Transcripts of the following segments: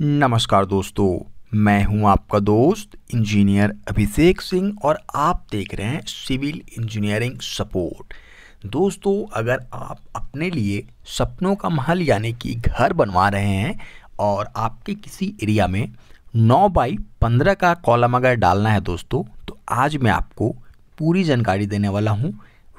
नमस्कार दोस्तों मैं हूं आपका दोस्त इंजीनियर अभिषेक सिंह और आप देख रहे हैं सिविल इंजीनियरिंग सपोर्ट दोस्तों अगर आप अपने लिए सपनों का महल यानी कि घर बनवा रहे हैं और आपके किसी एरिया में नौ बाई पंद्रह का कॉलम अगर डालना है दोस्तों तो आज मैं आपको पूरी जानकारी देने वाला हूं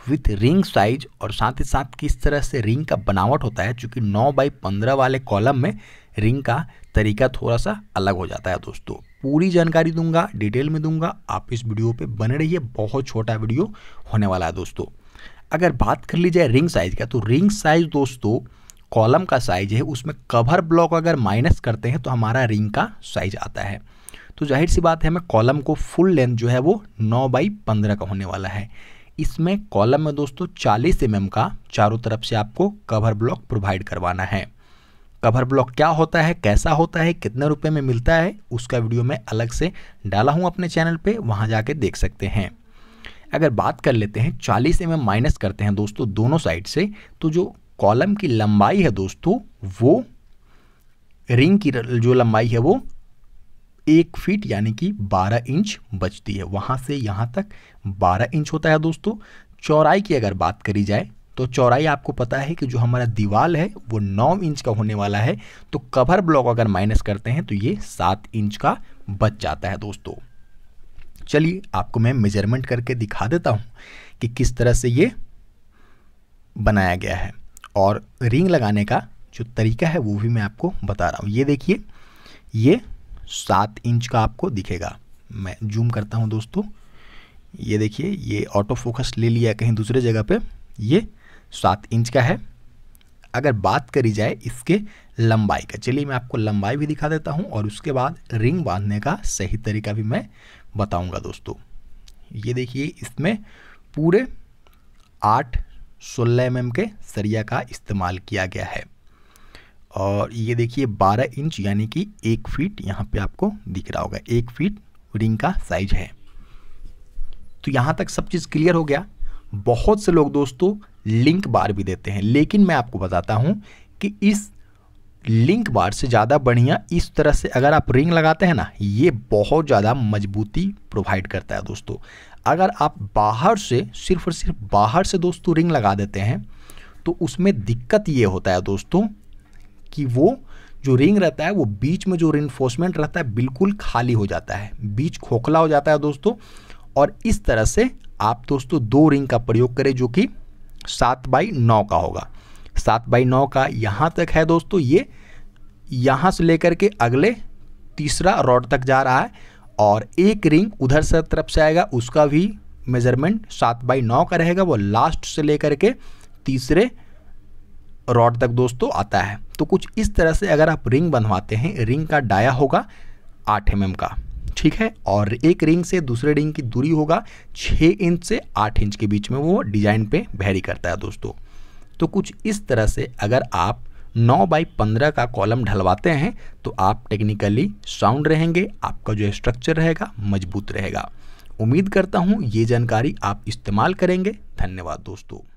विथ रिंग साइज और साथ ही साथ किस तरह से रिंग का बनावट होता है चूँकि नौ बाई पंद्रह वाले कॉलम में रिंग का तरीका थोड़ा सा अलग हो जाता है दोस्तों पूरी जानकारी दूंगा डिटेल में दूंगा आप इस वीडियो पे बने रहिए बहुत छोटा वीडियो होने वाला है दोस्तों अगर बात कर ली जाए रिंग साइज़ का तो रिंग साइज़ दोस्तों कॉलम का साइज है उसमें कवर ब्लॉक अगर माइनस करते हैं तो हमारा रिंग का साइज आता है तो जाहिर सी बात है हमें कॉलम को फुल लेंथ जो है वो नौ बाई पंद्रह का होने वाला है इसमें कॉलम में दोस्तों 40 एम mm का चारों तरफ से आपको कवर ब्लॉक प्रोवाइड करवाना है कवर ब्लॉक क्या होता है कैसा होता है कितने रुपए में मिलता है उसका वीडियो मैं अलग से डाला हूँ अपने चैनल पे वहाँ जाके देख सकते हैं अगर बात कर लेते हैं चालीस एम माइनस करते हैं दोस्तों दोनों साइड से तो जो कॉलम की लंबाई है दोस्तों वो रिंग की जो लंबाई है वो एक फीट यानी कि 12 इंच बचती है वहाँ से यहाँ तक 12 इंच होता है दोस्तों चौराई की अगर बात करी जाए तो चौड़ाई आपको पता है कि जो हमारा दीवाल है वो नौ इंच का होने वाला है तो कवर ब्लॉक अगर माइनस करते हैं तो ये सात इंच का बच जाता है दोस्तों चलिए आपको मैं मेजरमेंट करके दिखा देता हूँ कि किस तरह से ये बनाया गया है और रिंग लगाने का जो तरीका है वो भी मैं आपको बता रहा हूँ ये देखिए ये सात इंच का आपको दिखेगा मैं जूम करता हूँ दोस्तों ये देखिए ये ऑटो फोकस ले लिया कहीं दूसरे जगह पे ये सात इंच का है अगर बात करी जाए इसके लंबाई का चलिए मैं आपको लंबाई भी दिखा देता हूँ और उसके बाद रिंग बांधने का सही तरीका भी मैं बताऊँगा दोस्तों ये देखिए इसमें पूरे आठ सोलह एम के सरिया का इस्तेमाल किया गया है और ये देखिए 12 इंच यानी कि एक फीट यहाँ पे आपको दिख रहा होगा एक फीट रिंग का साइज है तो यहाँ तक सब चीज़ क्लियर हो गया बहुत से लोग दोस्तों लिंक बार भी देते हैं लेकिन मैं आपको बताता हूँ कि इस लिंक बार से ज़्यादा बढ़िया इस तरह से अगर आप रिंग लगाते हैं ना ये बहुत ज़्यादा मजबूती प्रोवाइड करता है दोस्तों अगर आप बाहर से सिर्फ और सिर्फ बाहर से दोस्तों रिंग लगा देते हैं तो उसमें दिक्कत ये होता है दोस्तों कि वो जो रिंग रहता है वो बीच में जो रिन्फोर्समेंट रहता है बिल्कुल खाली हो जाता है बीच खोखला हो जाता है दोस्तों और इस तरह से आप दोस्तों दो रिंग का प्रयोग करें जो कि सात बाई नौ का होगा सात बाई नौ का यहाँ तक है दोस्तों ये यहाँ से लेकर के अगले तीसरा रॉड तक जा रहा है और एक रिंग उधर से तरफ से आएगा उसका भी मेजरमेंट सात बाई नौ का रहेगा वो लास्ट से लेकर के तीसरे रॉड तक दोस्तों आता है तो कुछ इस तरह से अगर आप रिंग बनवाते हैं रिंग का डाया होगा आठ एम का ठीक है और एक रिंग से दूसरे रिंग की दूरी होगा छः इंच से आठ इंच के बीच में वो डिज़ाइन पे वेरी करता है दोस्तों तो कुछ इस तरह से अगर आप नौ बाई पंद्रह का कॉलम ढलवाते हैं तो आप टेक्निकली साउंड रहेंगे आपका जो स्ट्रक्चर रहेगा मजबूत रहेगा उम्मीद करता हूँ ये जानकारी आप इस्तेमाल करेंगे धन्यवाद दोस्तों